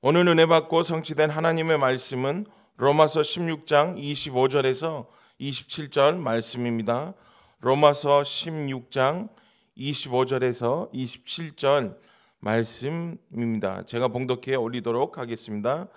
오늘 은혜 받고 성취된 하나님의 말씀은 로마서 16장 25절에서 27절 말씀입니다. 로마서 16장 25절에서 27절 말씀입니다. 제가 봉독해 올리도록 하겠습니다.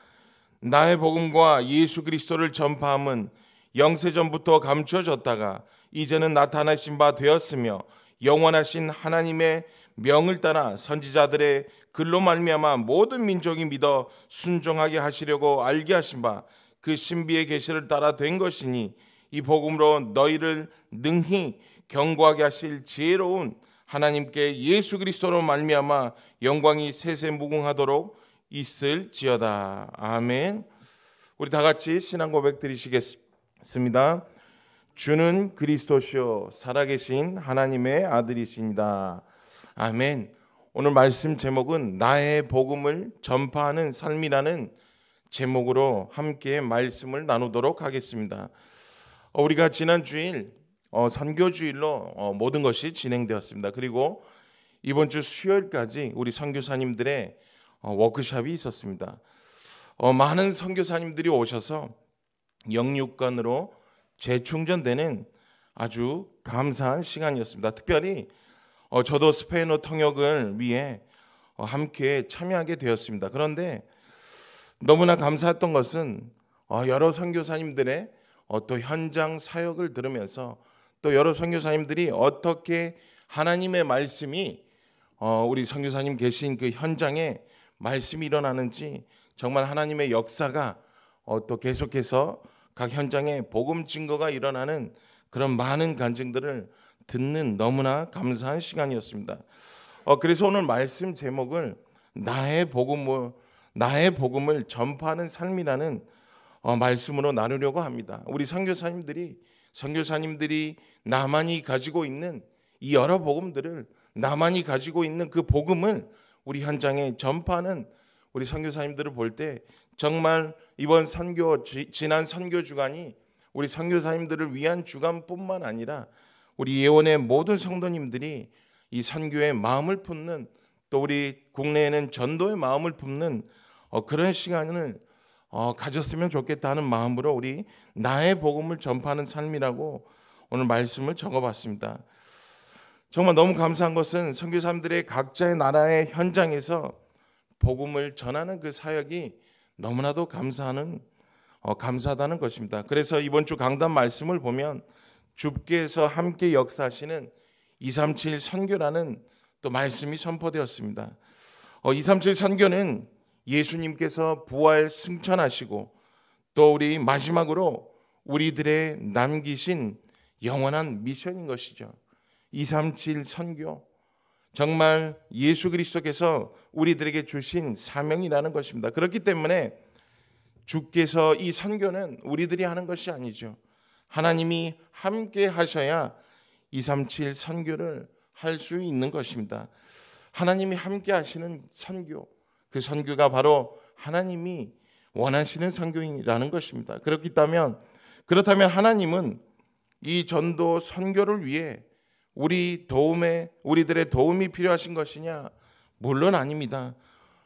나의 복음과 예수 그리스도를 전파함은 영세전부터 감추어졌다가 이제는 나타나신 바 되었으며 영원하신 하나님의 명을 따라 선지자들의 글로 말미암아 모든 민족이 믿어 순종하게 하시려고 알게 하신 바그 신비의 계시를 따라 된 것이니 이 복음으로 너희를 능히 경고하게 하실 지혜로운 하나님께 예수 그리스도로 말미암아 영광이 세세 무궁하도록 있을지어다. 아멘. 우리 다 같이 신앙 고백 드리시겠습니다. 주는 그리스도시요 살아계신 하나님의 아들이십니다. 아멘. 오늘 말씀 제목은 나의 복음을 전파하는 삶이라는 제목으로 함께 말씀을 나누도록 하겠습니다. 어, 우리가 지난 주일 어, 선교 주일로 어, 모든 것이 진행되었습니다. 그리고 이번 주 수요일까지 우리 선교사님들의 워크샵이 있었습니다. 많은 선교사님들이 오셔서 영육관으로 재충전되는 아주 감사한 시간이었습니다. 특별히 어, 저도 스페인어 통역을 위해 어, 함께 참여하게 되었습니다. 그런데 너무나 감사했던 것은 어, 여러 선교사님들의 어, 또 현장 사역을 들으면서 또 여러 선교사님들이 어떻게 하나님의 말씀이 어, 우리 선교사님 계신 그 현장에 말씀이 일어나는지 정말 하나님의 역사가 어, 또 계속해서 각 현장에 복음 증거가 일어나는 그런 많은 간증들을 듣는 너무나 감사한 시간이었습니다. 어, 그래서 오늘 말씀 제목을 나의 복음을 나의 복음을 전파하는 삶이라는 어, 말씀으로 나누려고 합니다. 우리 선교사님들이 선교사님들이 나만이 가지고 있는 이 여러 복음들을 나만이 가지고 있는 그 복음을 우리 현장에 전파하는 우리 선교사님들을 볼 때 정말 이번 선교 지난 선교 주간이 우리 선교사님들을 위한 주간뿐만 아니라 우리 예원의 모든 성도님들이 이 선교의 마음을 품는 또 우리 국내에는 전도의 마음을 품는 어, 그런 시간을 어, 가졌으면 좋겠다는 마음으로 우리 나의 복음을 전파하는 삶이라고 오늘 말씀을 적어봤습니다. 정말 너무 감사한 것은 선교사님들의 각자의 나라의 현장에서 복음을 전하는 그 사역이 너무나도 감사하는 어, 감사하다는 것입니다. 그래서 이번 주 강단 말씀을 보면 주께서 함께 역사하시는 237 선교라는 또 말씀이 선포되었습니다. 어, 237 선교는 예수님께서 부활 승천하시고 또 우리 마지막으로 우리들의 남기신 영원한 미션인 것이죠. 237 선교. 정말 예수 그리스도께서 우리들에게 주신 사명이라는 것입니다. 그렇기 때문에 주께서 이 선교는 우리들이 하는 것이 아니죠. 하나님이 함께 하셔야 237 선교를 할 수 있는 것입니다. 하나님이 함께 하시는 선교. 그 선교가 바로 하나님이 원하시는 선교인이라는 것입니다. 그렇다면 그렇다면 하나님은 이 전도 선교를 위해 우리 도움에 우리들의 도움이 필요하신 것이냐? 물론 아닙니다.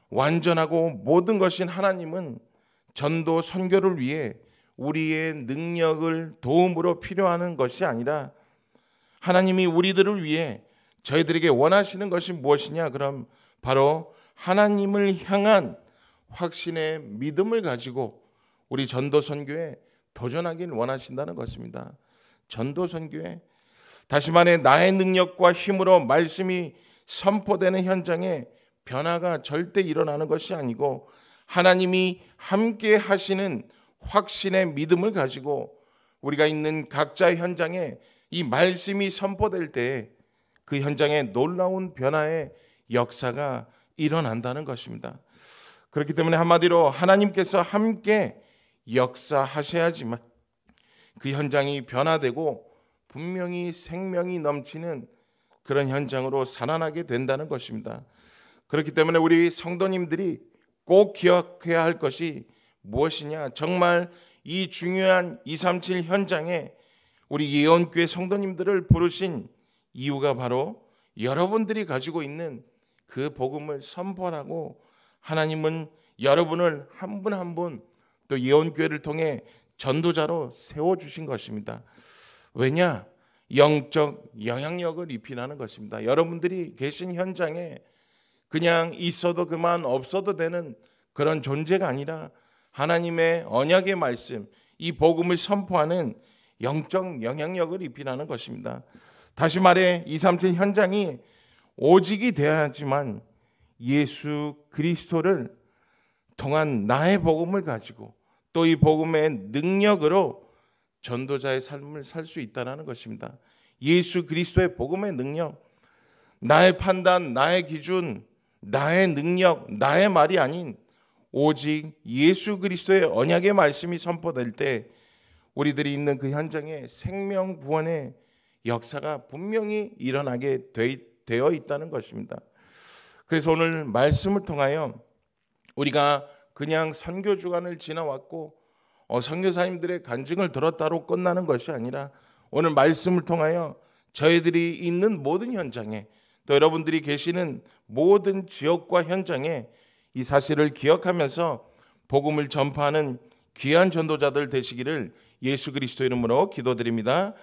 완전하고 모든 것인 하나님은 전도 선교를 위해 우리의 능력을 도움으로 필요하는 것이 아니라 하나님이 우리들을 위해 저희들에게 원하시는 것이 무엇이냐? 그럼 바로 하나님을 향한 확신의 믿음을 가지고 우리 전도 선교에 도전하길 원하신다는 것입니다. 전도 선교에 다시 말해 나의 능력과 힘으로 말씀이 선포되는 현장에 변화가 절대 일어나는 것이 아니고 하나님이 함께 하시는 확신의 믿음을 가지고 우리가 있는 각자의 현장에 이 말씀이 선포될 때 그 현장에 놀라운 변화의 역사가 일어난다는 것입니다. 그렇기 때문에 한마디로 하나님께서 함께 역사하셔야지만 그 현장이 변화되고 분명히 생명이 넘치는 그런 현장으로 살아나게 된다는 것입니다. 그렇기 때문에 우리 성도님들이 꼭 기억해야 할 것이 무엇이냐? 정말 이 중요한 237 현장에 우리 예언교회 성도님들을 부르신 이유가 바로 여러분들이 가지고 있는 그 복음을 선포하고 하나님은 여러분을 한 분 한 분 또 예언교회를 통해 전도자로 세워주신 것입니다. 왜냐? 영적 영향력을 입히라는 것입니다. 여러분들이 계신 현장에 그냥 있어도 그만 없어도 되는 그런 존재가 아니라 하나님의 언약의 말씀, 이 복음을 선포하는 영적 영향력을 입히라는 것입니다. 다시 말해 2, 3층 현장이 오직이 되어야 하지만 예수 그리스도를 통한 나의 복음을 가지고 또 이 복음의 능력으로 전도자의 삶을 살 수 있다는 것입니다. 예수 그리스도의 복음의 능력, 나의 판단, 나의 기준, 나의 능력, 나의 말이 아닌 오직 예수 그리스도의 언약의 말씀이 선포될 때 우리들이 있는 그 현장에 생명 구원의 역사가 분명히 일어나게 되어 있다는 것입니다. 그래서 오늘 말씀을 통하여 우리가 그냥 선교 주간을 지나왔고 어, 선교사님들의 간증을 들었다로 끝나는 것이 아니라 오늘 말씀을 통하여 저희들이 있는 모든 현장에 또 여러분들이 계시는 모든 지역과 현장에 이 사실을 기억하면서 복음을 전파하는 귀한 전도자들 되시기를 예수 그리스도 이름으로 기도드립니다.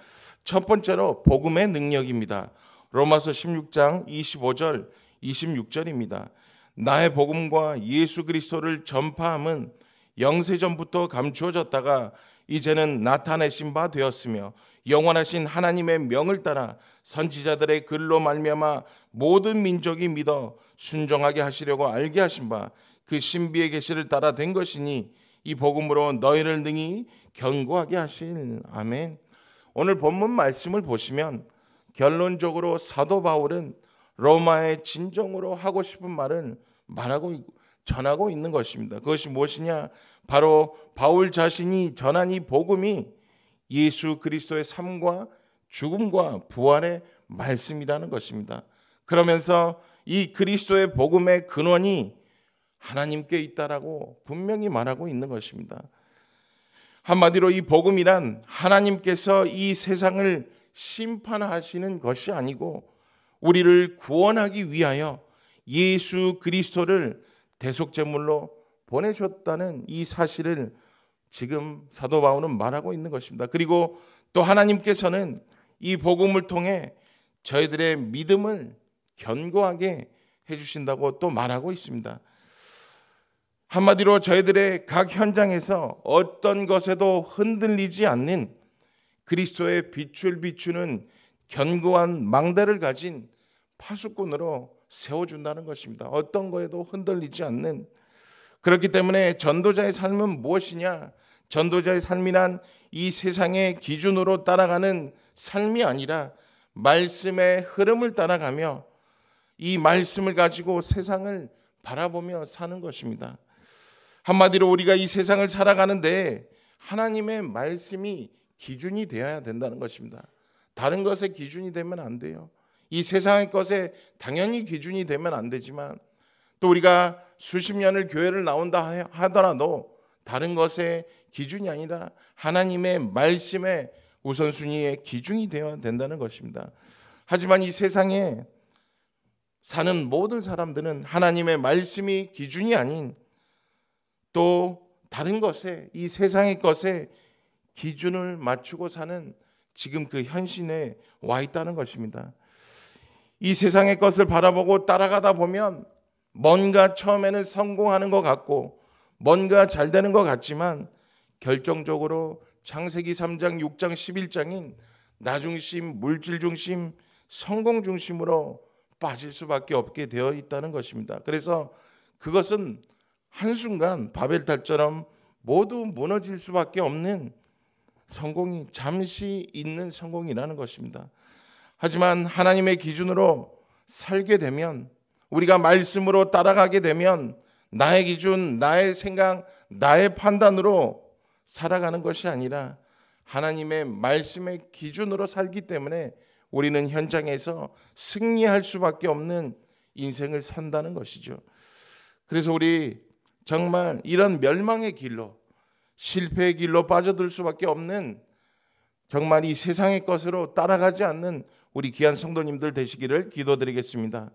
첫 번째로 복음의 능력입니다. 로마서 16장 25절 26절입니다. 나의 복음과 예수 그리스도를 전파함은 영세전부터 감추어졌다가 이제는 나타내신 바 되었으며 영원하신 하나님의 명을 따라 선지자들의 글로 말미암아 모든 민족이 믿어 순종하게 하시려고 알게 하신 바 그 신비의 계시를 따라 된 것이니 이 복음으로 너희를 능히 견고하게 하신 아멘. 오늘 본문 말씀을 보시면 결론적으로 사도 바울은 로마에 진정으로 하고 싶은 말을 말하고 전하고 있는 것입니다. 그것이 무엇이냐? 바로 바울 자신이 전한 이 복음이 예수 그리스도의 삶과 죽음과 부활의 말씀이라는 것입니다. 그러면서 이 그리스도의 복음의 근원이 하나님께 있다라고 분명히 말하고 있는 것입니다. 한마디로 이 복음이란 하나님께서 이 세상을 심판하시는 것이 아니고 우리를 구원하기 위하여 예수 그리스도를 대속제물로 보내셨다는 이 사실을 지금 사도 바울은 말하고 있는 것입니다. 그리고 또 하나님께서는 이 복음을 통해 저희들의 믿음을 견고하게 해주신다고 또 말하고 있습니다. 한마디로 저희들의 각 현장에서 어떤 것에도 흔들리지 않는 그리스도의 빛을 비추는 견고한 망대를 가진 파수꾼으로 세워준다는 것입니다. 어떤 거에도 흔들리지 않는 그렇기 때문에 전도자의 삶은 무엇이냐? 전도자의 삶이란 이 세상의 기준으로 따라가는 삶이 아니라 말씀의 흐름을 따라가며 이 말씀을 가지고 세상을 바라보며 사는 것입니다. 한마디로 우리가 이 세상을 살아가는데 하나님의 말씀이 기준이 되어야 된다는 것입니다. 다른 것에 기준이 되면 안 돼요. 이 세상의 것에 당연히 기준이 되면 안 되지만 또 우리가 수십 년을 교회를 나온다 하더라도 다른 것에 기준이 아니라 하나님의 말씀에 우선순위의 기준이 되어야 된다는 것입니다. 하지만 이 세상에 사는 모든 사람들은 하나님의 말씀이 기준이 아닌 또 다른 것에 이 세상의 것에 기준을 맞추고 사는 지금 그 현실에 와 있다는 것입니다. 이 세상의 것을 바라보고 따라가다 보면 뭔가 처음에는 성공하는 것 같고 뭔가 잘 되는 것 같지만 결정적으로 창세기 3장, 6장, 11장인 나 중심, 물질 중심, 성공 중심으로 빠질 수밖에 없게 되어 있다는 것입니다. 그래서 그것은 한순간 바벨탑처럼 모두 무너질 수밖에 없는 성공이 잠시 있는 성공이라는 것입니다. 하지만 하나님의 기준으로 살게 되면 우리가 말씀으로 따라가게 되면 나의 기준, 나의 생각, 나의 판단으로 살아가는 것이 아니라 하나님의 말씀의 기준으로 살기 때문에 우리는 현장에서 승리할 수밖에 없는 인생을 산다는 것이죠. 그래서 우리 정말 이런 멸망의 길로 실패의 길로 빠져들 수밖에 없는 정말 이 세상의 것으로 따라가지 않는 우리 귀한 성도님들 되시기를 기도드리겠습니다.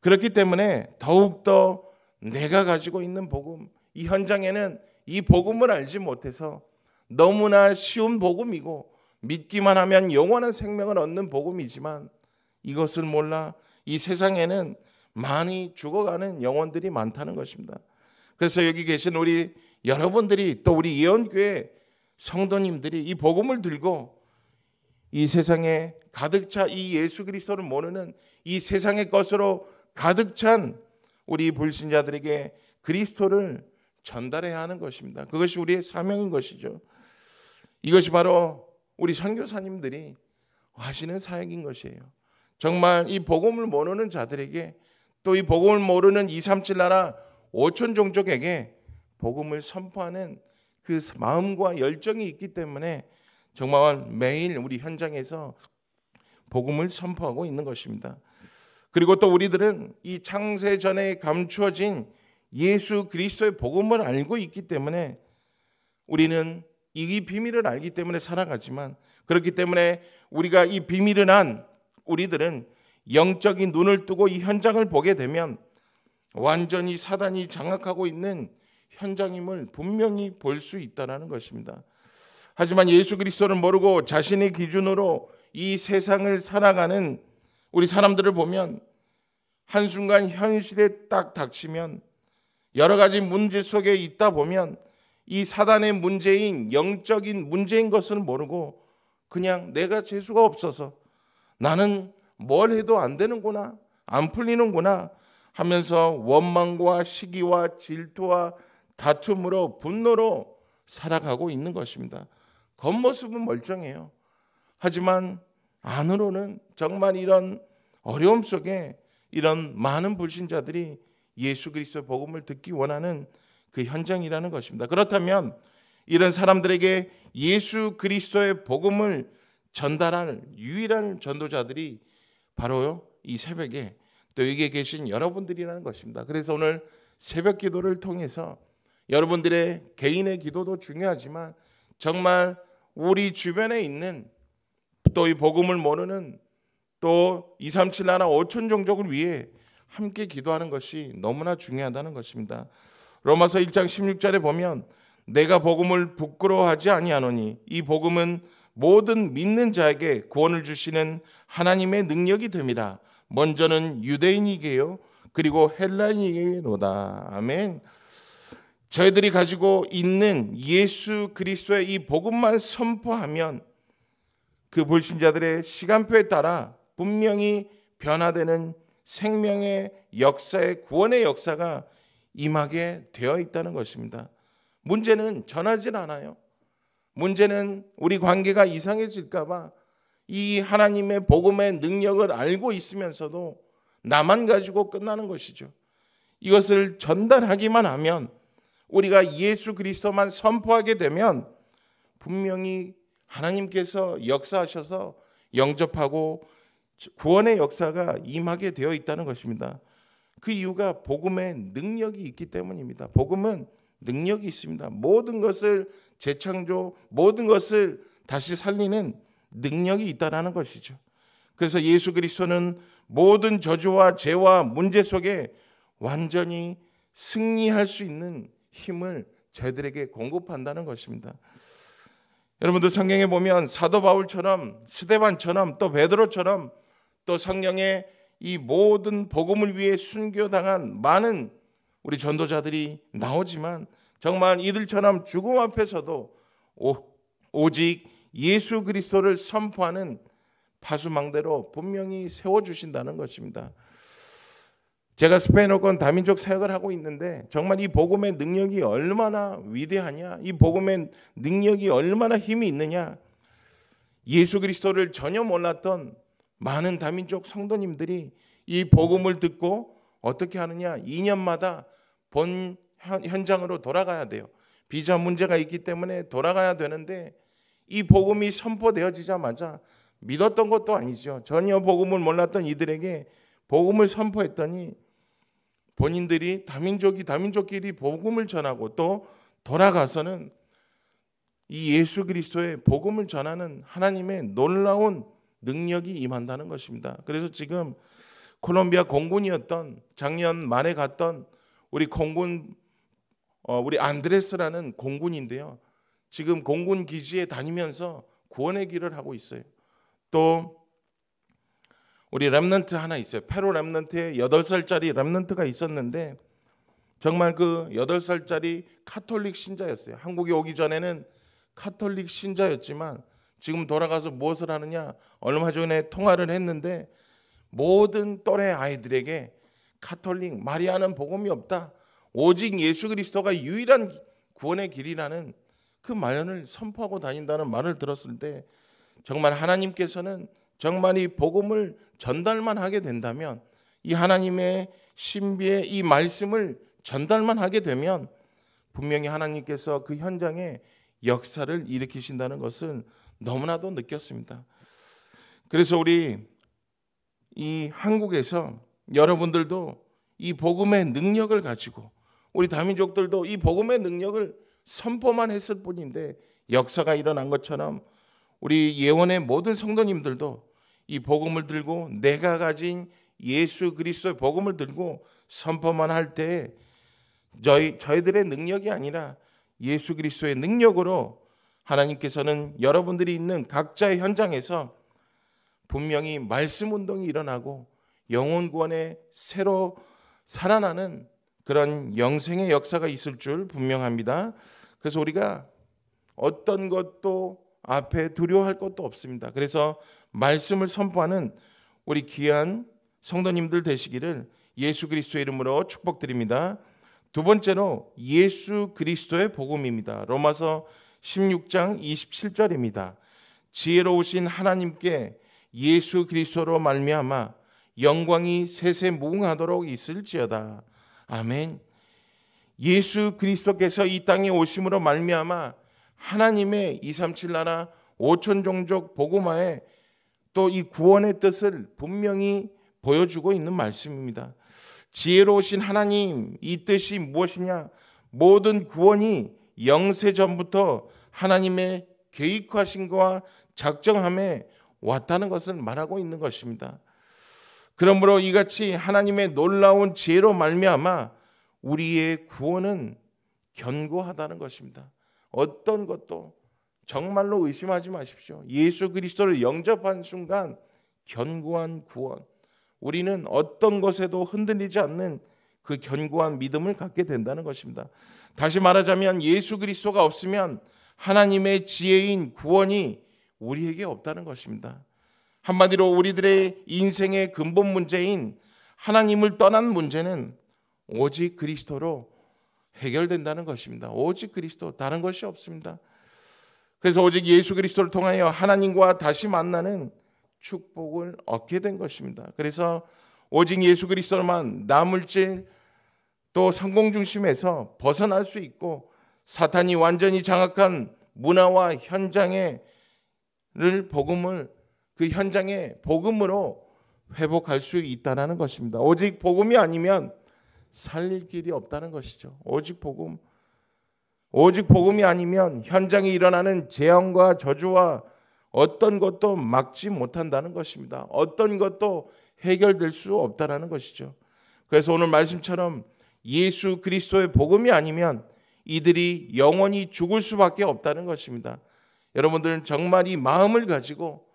그렇기 때문에 더욱더 내가 가지고 있는 복음, 이 현장에는 이 복음을 알지 못해서 너무나 쉬운 복음이고 믿기만 하면 영원한 생명을 얻는 복음이지만 이것을 몰라 이 세상에는 많이 죽어가는 영혼들이 많다는 것입니다. 그래서 여기 계신 우리 여러분들이 또 우리 예언교회 성도님들이 이 복음을 들고 이 세상에 가득 차 이 예수 그리스도를 모르는 이 세상의 것으로 가득 찬 우리 불신자들에게 그리스도를 전달해야 하는 것입니다. 그것이 우리의 사명인 것이죠. 이것이 바로 우리 선교사님들이 하시는 사역인 것이에요. 정말 이 복음을 모르는 자들에게 또 이 복음을 모르는 237 나라 5천 종족에게 복음을 선포하는 그 마음과 열정이 있기 때문에 정말 매일 우리 현장에서 복음을 선포하고 있는 것입니다. 그리고 또 우리들은 이 창세 전에 감추어진 예수 그리스도의 복음을 알고 있기 때문에 우리는 이 비밀을 알기 때문에 살아가지만 그렇기 때문에 우리가 이 비밀을 안 우리들은 영적인 눈을 뜨고 이 현장을 보게 되면 완전히 사단이 장악하고 있는 현장임을 분명히 볼 수있다는 것입니다. 하지만 예수 그리스도를 모르고 자신의 기준으로 이 세상을 살아가는 우리 사람들을 보면 한순간 현실에 딱 닥치면 여러 가지 문제 속에 있다 보면 이 사단의 문제인 영적인 문제인 것을 모르고 그냥 내가 재수가 없어서 나는 뭘 해도 안 되는구나, 안 풀리는구나 하면서 원망과 시기와 질투와 다툼으로 분노로 살아가고 있는 것입니다. 겉모습은 멀쩡해요. 하지만 안으로는 정말 이런 어려움 속에 이런 많은 불신자들이 예수 그리스도의 복음을 듣기 원하는 그 현장이라는 것입니다. 그렇다면 이런 사람들에게 예수 그리스도의 복음을 전달할 유일한 전도자들이 바로이 새벽에 또 여기에 계신 여러분들이라는 것입니다. 그래서 오늘 새벽 기도를 통해서 여러분들의 개인의 기도도 중요하지만 정말 우리 주변에 있는 또 이 복음을 모르는 또 2, 3, 7 나라 5천 종족을 위해 함께 기도하는 것이 너무나 중요하다는 것입니다. 로마서 1장 16절에 보면 내가 복음을 부끄러워하지 아니하노니 이 복음은 모든 믿는 자에게 구원을 주시는 하나님의 능력이 됩니다. 먼저는 유대인이게요. 그리고 헬라인이로다. 게 아멘. 저희들이 가지고 있는 예수 그리스도의 이 복음만 선포하면 그 불신자들의 시간표에 따라 분명히 변화되는 생명의 역사의 구원의 역사가 임하게 되어 있다는 것입니다. 문제는 전하질 않아요. 문제는 우리 관계가 이상해질까봐 이 하나님의 복음의 능력을 알고 있으면서도 나만 가지고 끝나는 것이죠. 이것을 전달하기만 하면 우리가 예수 그리스도만 선포하게 되면 분명히 하나님께서 역사하셔서 영접하고 구원의 역사가 임하게 되어 있다는 것입니다. 그 이유가 복음의 능력이 있기 때문입니다. 복음은 능력이 있습니다. 모든 것을 재창조, 모든 것을 다시 살리는 능력이 있다라는 것이죠. 그래서 예수 그리스도는 모든 저주와 죄와 문제 속에 완전히 승리할 수 있는 힘을 저희들에게 공급한다는 것입니다. 여러분들 성경에 보면 사도 바울처럼 스데반처럼 또 베드로처럼 또 성경에 이 모든 복음을 위해 순교당한 많은 우리 전도자들이 나오지만 정말 이들처럼 죽음 앞에서도 오, 직 예수 그리스도를 선포하는 파수망대로 분명히 세워주신다는 것입니다. 제가 스페인어권 다민족 사역을 하고 있는데 정말 이 복음의 능력이 얼마나 위대하냐, 이 복음의 능력이 얼마나 힘이 있느냐, 예수 그리스도를 전혀 몰랐던 많은 다민족 성도님들이 이 복음을 듣고 어떻게 하느냐? 2년마다 본 현장으로 돌아가야 돼요. 비자 문제가 있기 때문에 돌아가야 되는데 이 복음이 선포되어지자마자 믿었던 것도 아니죠. 전혀 복음을 몰랐던 이들에게 복음을 선포했더니 본인들이 다민족이 다민족끼리 복음을 전하고 또 돌아가서는 이 예수 그리스도의 복음을 전하는 하나님의 놀라운 능력이 임한다는 것입니다. 그래서 지금 콜롬비아 공군이었던 작년 만에 갔던 우리 공군 어, 우리 안드레스라는 공군인데요. 지금 공군 기지에 다니면서 구원의 길을 하고 있어요. 또 우리 랩넌트 하나 있어요. 페로 랩넌트에 8살짜리 랩넌트가 있었는데 정말 그 8살짜리 카톨릭 신자였어요. 한국에 오기 전에는 카톨릭 신자였지만 지금 돌아가서 무엇을 하느냐? 얼마 전에 통화를 했는데 모든 또래 아이들에게 카톨릭 마리아는 복음이 없다. 오직 예수 그리스도가 유일한 구원의 길이라는 그 말년을 선포하고 다닌다는 말을 들었을 때 정말 하나님께서는 정말 이 복음을 전달만 하게 된다면 이 하나님의 신비의 이 말씀을 전달만 하게 되면 분명히 하나님께서 그 현장에 역사를 일으키신다는 것은 너무나도 느꼈습니다. 그래서 우리 이 한국에서 여러분들도 이 복음의 능력을 가지고 우리 다민족들도 이 복음의 능력을 선포만 했을 뿐인데 역사가 일어난 것처럼 우리 예원의 모든 성도님들도 이 복음을 들고 내가 가진 예수 그리스도의 복음을 들고 선포만 할 때 저희 저희들의 능력이 아니라 예수 그리스도의 능력으로 하나님께서는 여러분들이 있는 각자의 현장에서 분명히 말씀 운동이 일어나고 영혼 구원에 새로 살아나는 그런 영생의 역사가 있을 줄 분명합니다. 그래서 우리가 어떤 것도 앞에 두려워할 것도 없습니다. 그래서 말씀을 선포하는 우리 귀한 성도님들 되시기를 예수 그리스도의 이름으로 축복드립니다. 두 번째로 예수 그리스도의 복음입니다. 로마서 16장 27절입니다. 지혜로우신 하나님께 예수 그리스도로 말미암아 영광이 세세 무궁하도록 있을지어다. 아멘. 예수 그리스도께서 이 땅에 오심으로 말미암아 하나님의 237 나라 5천 종족 복음화에 또 이 구원의 뜻을 분명히 보여주고 있는 말씀입니다. 지혜로우신 하나님 이 뜻이 무엇이냐? 모든 구원이 영세 전부터 하나님의 계획하신 거와 작정함에 왔다는 것을 말하고 있는 것입니다. 그러므로 이같이 하나님의 놀라운 지혜로 말미암아 우리의 구원은 견고하다는 것입니다. 어떤 것도 정말로 의심하지 마십시오. 예수 그리스도를 영접한 순간 견고한 구원. 우리는 어떤 것에도 흔들리지 않는 그 견고한 믿음을 갖게 된다는 것입니다. 다시 말하자면 예수 그리스도가 없으면 하나님의 지혜인 구원이 우리에게 없다는 것입니다. 한마디로 우리들의 인생의 근본 문제인 하나님을 떠난 문제는 오직 그리스도로 해결된다는 것입니다. 오직 그리스도 다른 것이 없습니다. 그래서 오직 예수 그리스도를 통하여 하나님과 다시 만나는 축복을 얻게 된 것입니다. 그래서 오직 예수 그리스도만 나물질 또 성공 중심에서 벗어날 수 있고 사탄이 완전히 장악한 문화와 현장을 복음을 그현장의 복음으로 회복할 수 있다라는 것입니다. 오직 복음이 아니면 살릴 길이 없다는 것이죠. 오직 복음 오직 복음이 아니면 현장에 일어나는 재앙과 저주와 어떤 것도 막지 못한다는 것입니다. 어떤 것도 해결될 수 없다라는 것이죠. 그래서 오늘 말씀처럼 예수 그리스도의 복음이 아니면 이들이 영원히 죽을 수밖에 없다는 것입니다. 여러분들은 정말 이 마음을 가지고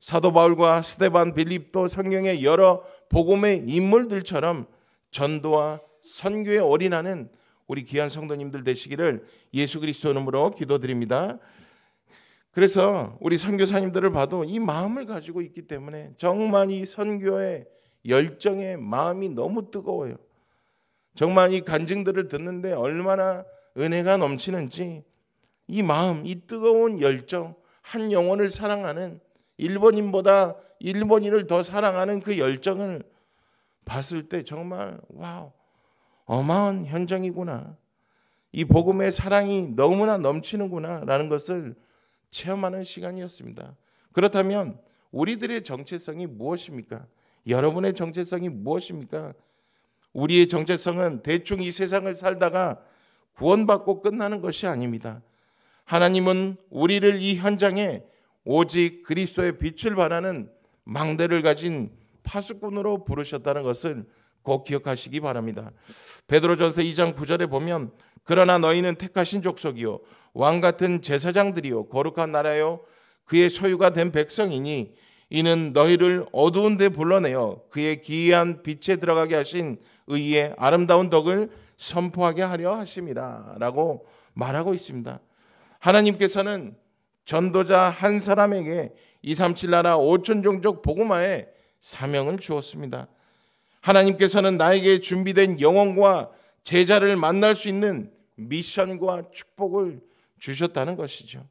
사도 바울과 스테반 빌립도 성경의 여러 복음의 인물들처럼 전도와 선교에 올인하는 우리 귀한 성도님들 되시기를 예수 그리스도 이름으로 기도드립니다. 그래서 우리 선교사님들을 봐도 이 마음을 가지고 있기 때문에 정말 이 선교의 열정의 마음이 너무 뜨거워요. 정말 이 간증들을 듣는데 얼마나 은혜가 넘치는지 이 마음, 이 뜨거운 열정, 한 영혼을 사랑하는 일본인보다 일본인을 더 사랑하는 그 열정을 봤을 때 정말 와우 어마한 현장이구나 이 복음의 사랑이 너무나 넘치는구나라는 것을 체험하는 시간이었습니다. 그렇다면 우리들의 정체성이 무엇입니까? 여러분의 정체성이 무엇입니까? 우리의 정체성은 대충 이 세상을 살다가 구원받고 끝나는 것이 아닙니다. 하나님은 우리를 이 현장에 오직 그리스도의 빛을 발하는 망대를 가진 파수꾼으로 부르셨다는 것을 꼭 기억하시기 바랍니다. 베드로전서 2장 9절에 보면 그러나 너희는 택하신 족속이요 왕 같은 제사장들이요 거룩한 나라요 그의 소유가 된 백성이니 이는 너희를 어두운 데 불러내어 그의 기이한 빛에 들어가게 하신 의의 아름다운 덕을 선포하게 하려 하십니다. 라고 말하고 있습니다. 하나님께서는 전도자 한 사람에게 237 나라 5천 종족 복음화에 사명을 주었습니다. 하나님께서는 나에게 준비된 영혼과 제자를 만날 수 있는 미션과 축복을 주셨다는 것이죠.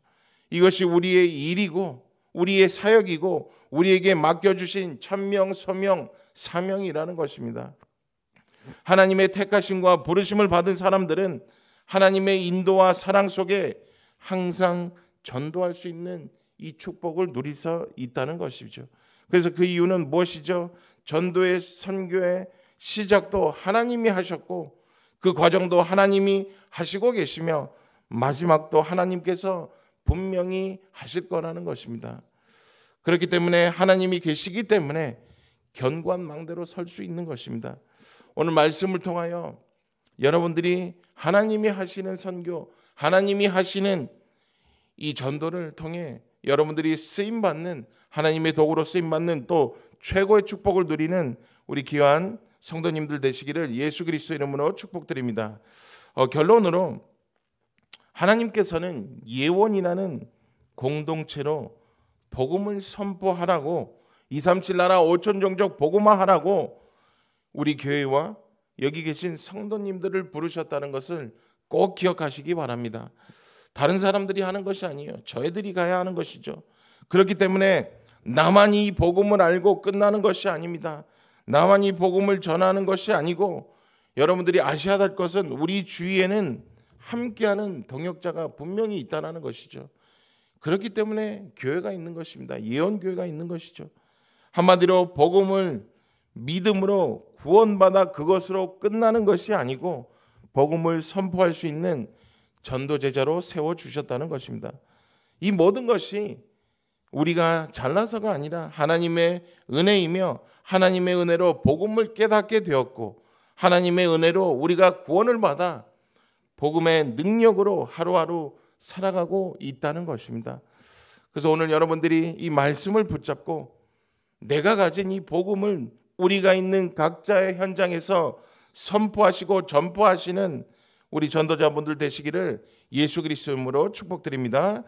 이것이 우리의 일이고 우리의 사역이고 우리에게 맡겨주신 천명, 소명, 사명이라는 것입니다. 하나님의 택하심과 부르심을 받은 사람들은 하나님의 인도와 사랑 속에 항상 전도할 수 있는 이 축복을 누릴 수 있다는 것이죠. 그래서 그 이유는 무엇이죠? 전도의 선교의 시작도 하나님이 하셨고 그 과정도 하나님이 하시고 계시며 마지막도 하나님께서 분명히 하실 거라는 것입니다. 그렇기 때문에 하나님이 계시기 때문에 견고한 망대로 설 수 있는 것입니다. 오늘 말씀을 통하여 여러분들이 하나님이 하시는 선교, 하나님이 하시는 이 전도를 통해 여러분들이 쓰임 받는 하나님의 도구로 쓰임 받는 또 최고의 축복을 누리는 우리 귀한 성도님들 되시기를 예수 그리스도 이름으로 축복드립니다. 어, 결론으로 하나님께서는 예원이라는 공동체로 복음을 선포하라고 237 나라 5천 종족 복음화하라고 우리 교회와 여기 계신 성도님들을 부르셨다는 것을 꼭 기억하시기 바랍니다. 다른 사람들이 하는 것이 아니에요. 저희들이 가야 하는 것이죠. 그렇기 때문에 나만 이 복음을 알고 끝나는 것이 아닙니다. 나만 이 복음을 전하는 것이 아니고 여러분들이 아셔야 할 것은 우리 주위에는 함께하는 동역자가 분명히 있다는 것이죠. 그렇기 때문에 교회가 있는 것입니다. 예언 교회가 있는 것이죠. 한마디로 복음을 믿음으로 구원받아 그것으로 끝나는 것이 아니고 복음을 선포할 수 있는 전도 제자로 세워 주셨다는 것입니다. 이 모든 것이 우리가 잘나서가 아니라 하나님의 은혜이며 하나님의 은혜로 복음을 깨닫게 되었고 하나님의 은혜로 우리가 구원을 받아 복음의 능력으로 하루하루 살아가고 있다는 것입니다. 그래서 오늘 여러분들이 이 말씀을 붙잡고 내가 가진 이 복음을 우리가 있는 각자의 현장에서 선포하시고 전포하시는 우리 전도자분들 되시기를 예수 그리스도로 이름으 축복드립니다.